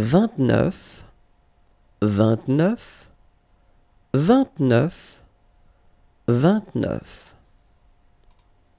vingt-neuf, vingt-neuf, vingt-neuf, vingt-neuf.